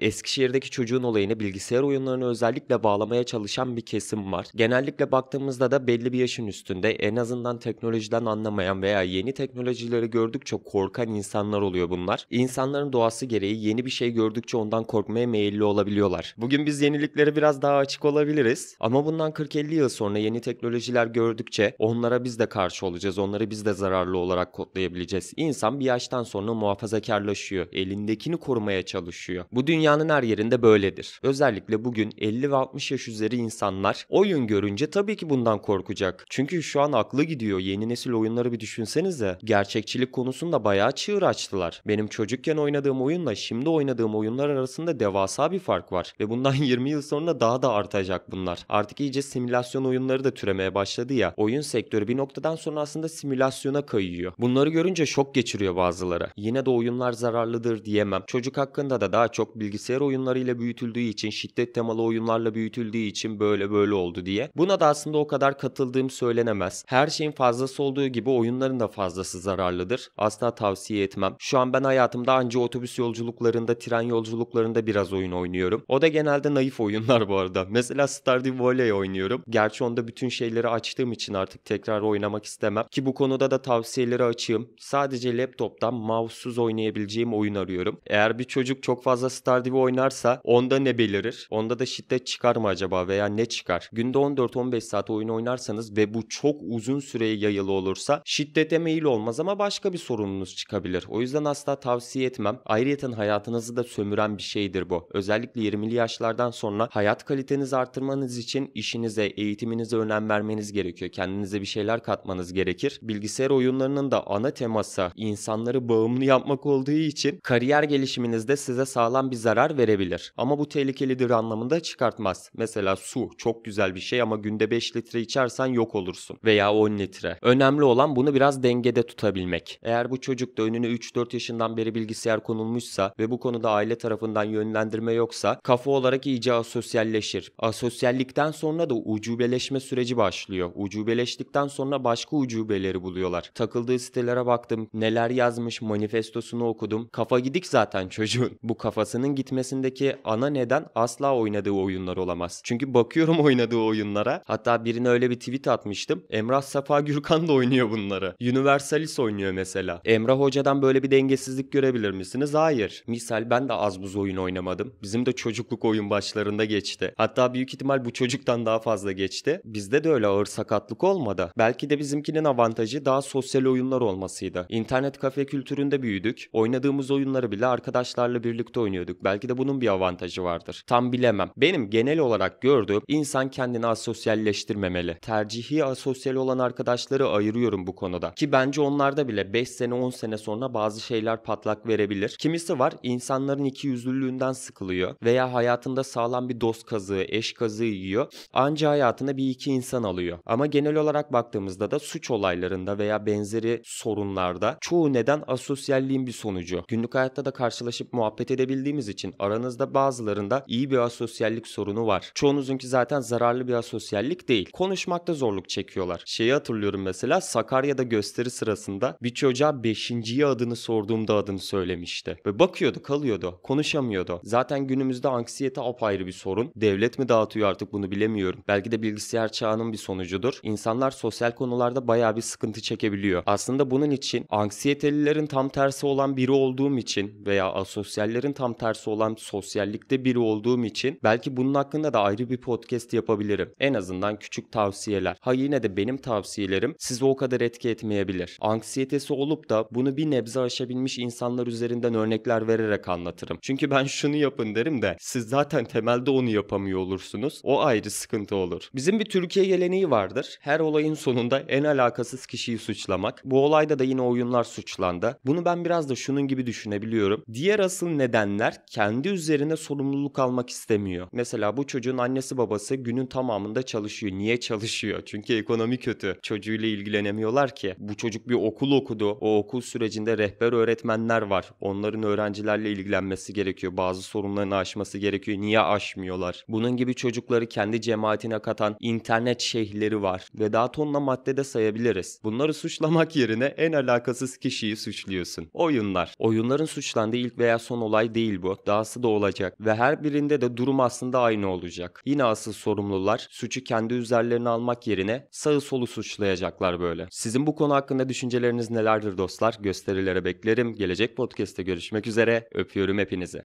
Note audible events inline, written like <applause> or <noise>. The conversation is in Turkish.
Eskişehir'deki çocuğun olayını bilgisayar oyunlarına özellikle bağlamaya çalışan bir kesim var. Genellikle baktığımızda da belli bir yaşın üstünde en azından teknolojiden anlamayan veya yeni teknolojileri gördükçe korkan insanlar oluyor bunlar. İnsanların doğası gereği yeni bir şey gördükçe ondan korkmaya meyilli olabiliyorlar. Bugün biz yeniliklere biraz daha açık olabiliriz ama bundan 40-50 yıl sonra yeni teknolojiler gördükçe onlara biz de karşı olacağız. Onları biz de zararlı olarak kodlayabileceğiz. İnsan bir yaştan sonra muhafazakarlaşıyor. Elindekini korumaya çalışıyor. Bu dünya dünyanın her yerinde böyledir. Özellikle bugün 50 ve 60 yaş üzeri insanlar oyun görünce tabii ki bundan korkacak. Çünkü şu an aklı gidiyor. Yeni nesil oyunları bir düşünsenize. Gerçekçilik konusunda bayağı çığır açtılar. Benim çocukken oynadığım oyunla şimdi oynadığım oyunlar arasında devasa bir fark var. Ve bundan 20 <laughs> yıl sonra daha da artacak bunlar. Artık iyice simülasyon oyunları da türemeye başladı ya. Oyun sektörü bir noktadan sonra aslında simülasyona kayıyor. Bunları görünce şok geçiriyor bazıları. Yine de oyunlar zararlıdır diyemem. Çocuk hakkında da daha çok bilgi bilgisayar oyunlarıyla büyütüldüğü için, şiddet temalı oyunlarla büyütüldüğü için böyle böyle oldu diye. Buna da aslında o kadar katıldığım söylenemez. Her şeyin fazlası olduğu gibi oyunların da fazlası zararlıdır. Asla tavsiye etmem. Şu an ben hayatımda anca otobüs yolculuklarında, tren yolculuklarında biraz oyun oynuyorum. O da genelde naif oyunlar bu arada. Mesela Stardew Valley oynuyorum. Gerçi onda bütün şeyleri açtığım için artık tekrar oynamak istemem. Ki bu konuda da tavsiyeleri açayım. Sadece laptoptan mouse'suz oynayabileceğim oyun arıyorum. Eğer bir çocuk çok fazla Star Icardi oynarsa onda ne belirir? Onda da şiddet çıkar mı acaba veya ne çıkar? Günde 14-15 saat oyun oynarsanız ve bu çok uzun süreye yayılı olursa şiddete meyil olmaz ama başka bir sorununuz çıkabilir. O yüzden asla tavsiye etmem. Ayrıca hayatınızı da sömüren bir şeydir bu. Özellikle 20'li yaşlardan sonra hayat kalitenizi artırmanız için işinize, eğitiminize önem vermeniz gerekiyor. Kendinize bir şeyler katmanız gerekir. Bilgisayar oyunlarının da ana teması insanları bağımlı yapmak olduğu için kariyer gelişiminizde size sağlam bir zarar zarar verebilir. Ama bu tehlikelidir anlamında çıkartmaz. Mesela su çok güzel bir şey ama günde 5 litre içersen yok olursun veya 10 litre. Önemli olan bunu biraz dengede tutabilmek. Eğer bu çocuk çocukta önüne 3-4 yaşından beri bilgisayar konulmuşsa ve bu konuda aile tarafından yönlendirme yoksa kafa olarak iyice asosyalleşir. Asosyallikten sonra da ucubeleşme süreci başlıyor. Ucubeleştikten sonra başka ucubeleri buluyorlar. Takıldığı sitelere baktım, neler yazmış manifestosunu okudum. Kafa gidik zaten çocuğun. Bu kafasının gitmesindeki ana neden asla oynadığı oyunlar olamaz. Çünkü bakıyorum <laughs> oynadığı oyunlara. Hatta birine öyle bir tweet atmıştım. Emrah Safa Gürkan da oynuyor bunları. Universalis oynuyor mesela. Emrah Hoca'dan böyle bir dengesizlik görebilir misiniz? Hayır. Misal ben de az buz oyun oynamadım. Bizim de çocukluk oyun başlarında geçti. Hatta büyük ihtimal bu çocuktan daha fazla geçti. Bizde de öyle ağır sakatlık olmadı. Belki de bizimkinin avantajı daha sosyal oyunlar olmasıydı. İnternet kafe kültüründe büyüdük. Oynadığımız oyunları bile arkadaşlarla birlikte oynuyorduk. Belki de bunun bir avantajı vardır. Tam bilemem. Benim genel olarak gördüğüm insan kendini asosyalleştirmemeli. Tercihi asosyal olan arkadaşları ayırıyorum bu konuda. Ki bence onlarda bile 5 sene 10 sene sonra bazı şeyler patlak verebilir. Kimisi var insanların iki yüzlülüğünden sıkılıyor veya hayatında sağlam bir dost kazığı, eş kazığı yiyor. Anca hayatına bir iki insan alıyor. Ama genel olarak baktığımızda da suç olaylarında veya benzeri sorunlarda çoğu neden asosyalliğin bir sonucu. Günlük hayatta da karşılaşıp muhabbet edebildiğimiz için için aranızda bazılarında iyi bir asosyallik sorunu var. Çoğunuzunki zaten zararlı bir asosyallik değil. Konuşmakta zorluk çekiyorlar. Şeyi hatırlıyorum mesela Sakarya'da gösteri sırasında bir çocuğa 5. adını sorduğumda adını söylemişti. Ve bakıyordu kalıyordu konuşamıyordu. Zaten günümüzde anksiyete apayrı bir sorun. Devlet mi dağıtıyor artık bunu bilemiyorum. Belki de bilgisayar çağının bir sonucudur. İnsanlar sosyal konularda baya bir sıkıntı çekebiliyor. Aslında bunun için anksiyetelilerin tam tersi olan biri olduğum için veya asosyallerin tam tersi olan sosyallikte biri olduğum için belki bunun hakkında da ayrı bir podcast yapabilirim. En azından küçük tavsiyeler. Ha yine de benim tavsiyelerim sizi o kadar etki etmeyebilir. Anksiyetesi olup da bunu bir nebze aşabilmiş insanlar üzerinden örnekler vererek anlatırım. Çünkü ben şunu yapın derim de siz zaten temelde onu yapamıyor olursunuz. O ayrı sıkıntı olur. Bizim bir Türkiye geleneği vardır. Her olayın sonunda en alakasız kişiyi suçlamak. Bu olayda da yine oyunlar suçlandı. Bunu ben biraz da şunun gibi düşünebiliyorum. Diğer asıl nedenler kendi üzerine sorumluluk almak istemiyor. Mesela bu çocuğun annesi babası günün tamamında çalışıyor. Niye çalışıyor? <laughs> Çünkü ekonomi kötü. Çocuğuyla ilgilenemiyorlar ki. Bu çocuk bir okul okudu. O okul sürecinde rehber öğretmenler var. Onların öğrencilerle ilgilenmesi gerekiyor. Bazı sorunlarını aşması gerekiyor. Niye aşmıyorlar? Bunun gibi çocukları kendi cemaatine katan internet şeyhleri var. Ve daha tonla madde de sayabiliriz. Bunları suçlamak yerine en alakasız kişiyi suçluyorsun. Oyunlar. Oyunların suçlandığı ilk veya son olay değil bu iddiası da olacak ve her birinde de durum aslında aynı olacak. Yine asıl sorumlular suçu kendi üzerlerine almak yerine sağı solu suçlayacaklar böyle. Sizin bu konu hakkında düşünceleriniz nelerdir dostlar? Gösterilere beklerim. Gelecek podcast'te görüşmek üzere. Öpüyorum hepinizi.